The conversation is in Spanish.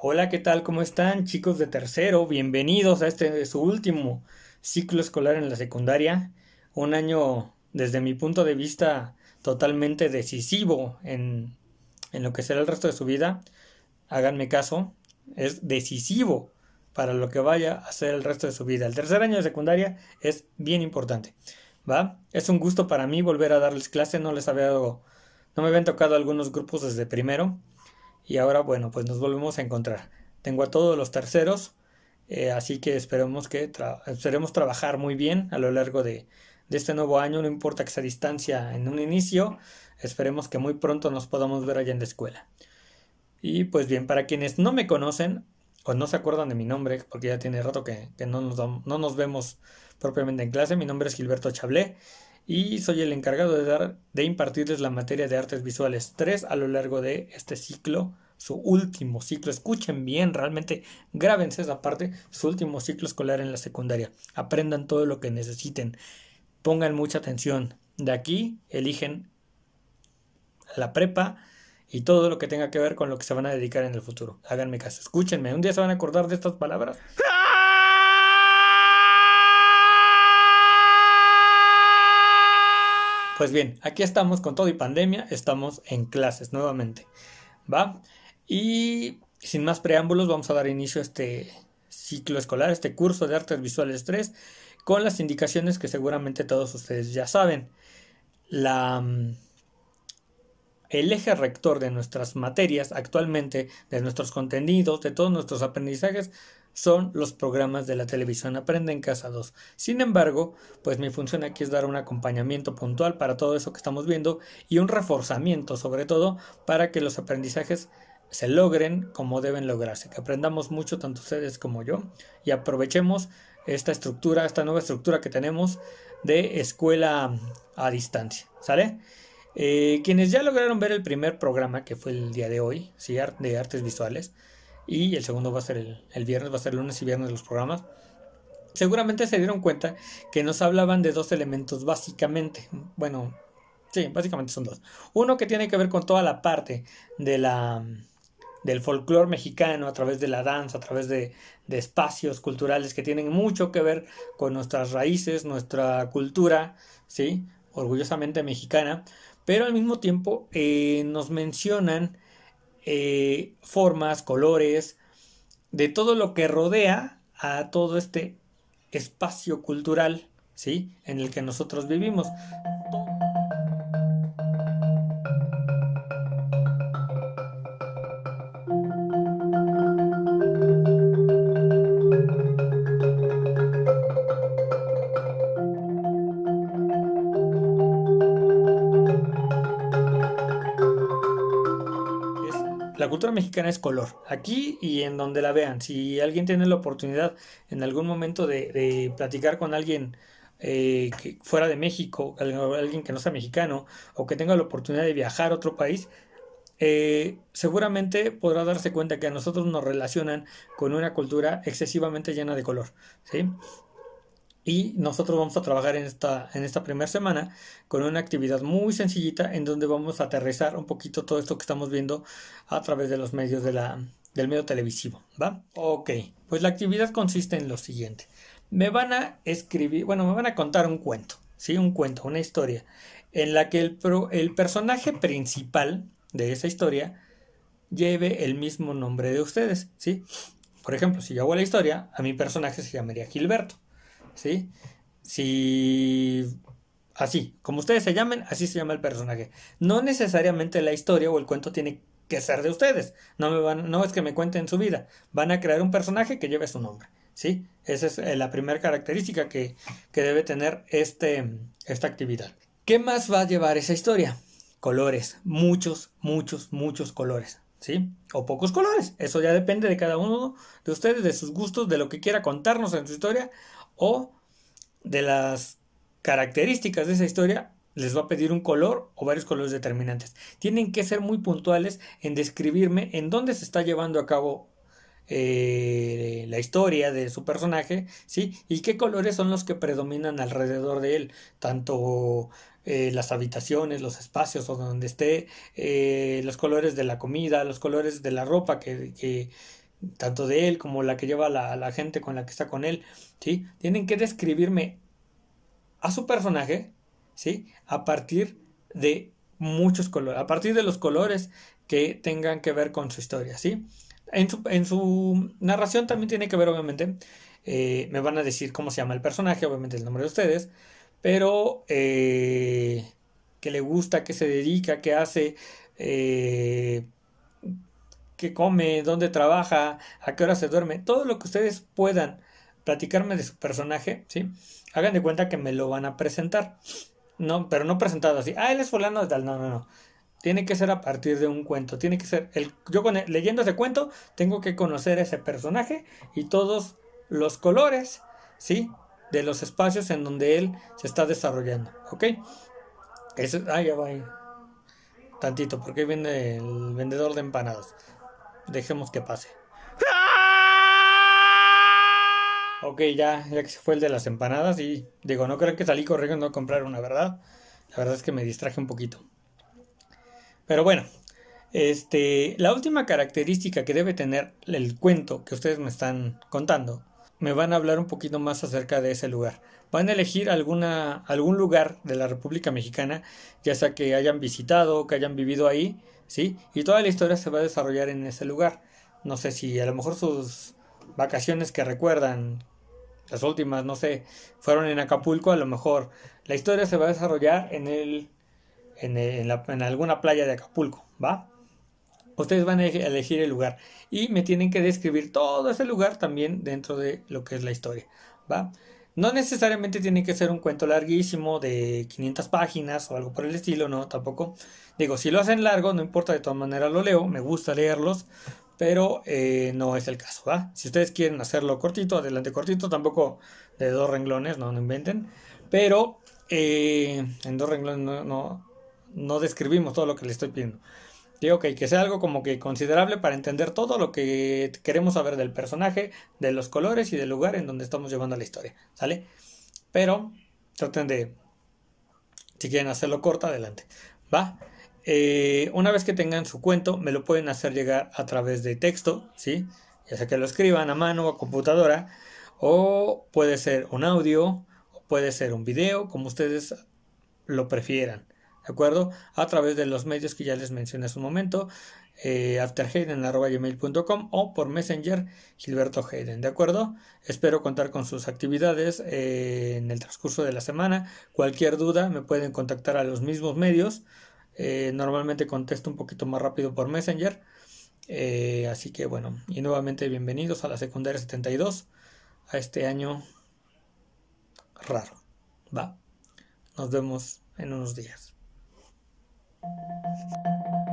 Hola, ¿qué tal? ¿Cómo están chicos de tercero? Bienvenidos a este su último ciclo escolar en la secundaria. Un año, desde mi punto de vista, totalmente decisivo en, en lo que será el resto de su vida. Háganme caso, es decisivo para lo que vaya a ser el resto de su vida. El tercer año de secundaria es bien importante. ¿Va? Es un gusto para mí volver a darles clase, no les había dado, no me habían tocado algunos grupos desde primero y ahora bueno, pues nos volvemos a encontrar. Tengo a todos los terceros, eh, así que esperemos, que trabajar muy bien a lo largo de, este nuevo año, no importa que sea distancia en un inicio, esperemos que muy pronto nos podamos ver allá en la escuela. Y pues bien, para quienes no me conocen o no se acuerdan de mi nombre, porque ya tiene rato que, no, no nos vemos propiamente en clase, mi nombre es Gilberto Chablé y soy el encargado de, dar, de impartirles la materia de artes visuales 3 a lo largo de este ciclo, su último ciclo. Escuchen bien, realmente grábense esa parte, su último ciclo escolar en la secundaria. Aprendan todo lo que necesiten. Pongan mucha atención. De aquí eligen la prepa y todo lo que tenga que ver con lo que se van a dedicar en el futuro. Háganme caso, escúchenme. Un día se van a acordar de estas palabras. Pues bien, aquí estamos con todo y pandemia, estamos en clases nuevamente. ¿Va? Y sin más preámbulos, vamos a dar inicio a este ciclo escolar, este curso de artes visuales 3, con las indicaciones que seguramente todos ustedes ya saben. La, mm, el eje rector de nuestras materias actualmente, de nuestros contenidos, de todos nuestros aprendizajes, son los programas de la televisión Aprende en Casa 2. Sin embargo, pues mi función aquí es dar un acompañamiento puntual para todo eso que estamos viendo y un reforzamiento sobre todo para que los aprendizajes se logren como deben lograrse, que aprendamos mucho tanto ustedes como yo y aprovechemos esta estructura, esta nueva estructura que tenemos de escuela a distancia, ¿sale? Eh, quienes ya lograron ver el primer programa que fue el día de hoy, de artes visuales, y el segundo va a ser el, viernes, va a ser lunes y viernes los programas. Seguramente se dieron cuenta que nos hablaban de dos elementos básicamente. Bueno, sí, básicamente son dos. Uno que tiene que ver con toda la parte de la del folclore mexicano, a través de la danza, a través de, de, espacios culturales que tienen mucho que ver con nuestras raíces, nuestra cultura, ¿sí? Orgullosamente mexicana, pero al mismo tiempo eh, nos mencionan eh, formas, colores, de todo lo que rodea a todo este espacio cultural, ¿sí? En el que nosotros vivimos. cultura mexicana es color, aquí y en donde la vean. Si alguien tiene la oportunidad en algún momento de, platicar con alguien eh, que fuera de México, alguien que no sea mexicano, o que tenga la oportunidad de viajar a otro país, eh, seguramente podrá darse cuenta que a nosotros nos relacionan con una cultura excesivamente llena de color. Y nosotros vamos a trabajar en esta, en esta primera semana con una actividad muy sencillita en donde vamos a aterrizar un poquito todo esto que estamos viendo a través de los medios de la, del medio televisivo. ¿Va? Ok, pues la actividad consiste en lo siguiente. Me van a escribir, bueno, me van a contar un cuento, ¿sí? Un cuento, una historia, en la que el, el personaje principal de esa historia lleve el mismo nombre de ustedes, ¿sí? Por ejemplo, si yo hago la historia, a mi personaje se llamaría Gilberto. ¿sí? así, como ustedes se llamen, así se llama el personaje. No necesariamente la historia o el cuento tiene que ser de ustedes. No, me van, no es que me cuenten su vida. Van a crear un personaje que lleve su nombre. ¿sí? Esa es eh, la primera característica que, debe tener este, esta actividad. ¿Qué más va a llevar esa historia? Colores, muchos, muchos, muchos colores. ¿Sí? O pocos colores. Eso ya depende de cada uno de ustedes, de sus gustos, de lo que quiera contarnos en su historia o de las características de esa historia les va a pedir un color o varios colores determinantes. Tienen que ser muy puntuales en describirme en dónde se está llevando a cabo eh, la historia de su personaje, ¿sí? Y qué colores son los que predominan alrededor de él, tanto eh, las habitaciones, los espacios o donde esté, eh, los colores de la comida, los colores de la ropa que tanto de él como la que lleva la, la gente con la que está con él, ¿sí? Tienen que describirme a su personaje, ¿sí? A partir de muchos colores, a partir de los colores que tengan que ver con su historia, ¿sí? En su, narración también tiene que ver, obviamente, eh, me van a decir cómo se llama el personaje, obviamente el nombre de ustedes, pero eh, que le gusta, que se dedica, que hace, eh, come, dónde trabaja, a qué hora se duerme, todo lo que ustedes puedan platicarme de su personaje, ¿sí? Hagan de cuenta que me lo van a presentar. No, pero no presentado así. Ah, él es fulano de tal. No, no, no. Tiene que ser a partir de un cuento. Tiene que ser. El, yo con leyendo ese cuento, tengo que conocer ese personaje y todos los colores, ¿sí? De los espacios en donde él se está desarrollando. ¿Ok? Eso, ah, ya va ahí. Tantito, porque viene el vendedor de empanadas. Dejemos que pase. ¡Ah! Ok, ya, ya que se fue el de las empanadas y digo, no creo que salí corriendo a comprar una, ¿verdad? La verdad es que me distraje un poquito. Pero bueno, este, la última característica que debe tener el cuento que ustedes me están contando me van a hablar un poquito más acerca de ese lugar. Van a elegir alguna, algún lugar de la República Mexicana, ya sea que hayan visitado, que hayan vivido ahí, ¿sí? Y toda la historia se va a desarrollar en ese lugar. No sé si a lo mejor sus vacaciones que recuerdan, las últimas, no sé, fueron en Acapulco, a lo mejor la historia se va a desarrollar en el, en, en alguna playa de Acapulco, ¿va? Ustedes van a elegir el lugar y me tienen que describir todo ese lugar también dentro de lo que es la historia, ¿va? No necesariamente tiene que ser un cuento larguísimo de 500 páginas o algo por el estilo, no, tampoco. Digo, si lo hacen largo, no importa, de todas maneras lo leo, me gusta leerlos, pero eh, no es el caso, ¿va? Si ustedes quieren hacerlo cortito, adelante cortito, tampoco de dos renglones, no, lo inventen, pero eh, en dos renglones no, no, describimos todo lo que le estoy pidiendo. Ok, que, que sea algo como que considerable para entender todo lo que queremos saber del personaje, de los colores y del lugar en donde estamos llevando la historia, ¿sale? Pero traten de, si quieren hacerlo corta, adelante, ¿va? Eh, una vez que tengan su cuento, me lo pueden hacer llegar a través de texto, ¿sí? Ya sea que lo escriban a mano o a computadora, o puede ser un audio, o puede ser un video, como ustedes lo prefieran. ¿de acuerdo? A través de los medios que ya les mencioné hace un momento, eh, afterhayden.com o por Messenger Gilberto Hayden, ¿de acuerdo? Espero contar con sus actividades eh, en el transcurso de la semana. Cualquier duda me pueden contactar a los mismos medios. Eh, normalmente contesto un poquito más rápido por Messenger. Eh, así que bueno, y nuevamente bienvenidos a la secundaria 72, a este año raro. Va, nos vemos en unos días. Thank you.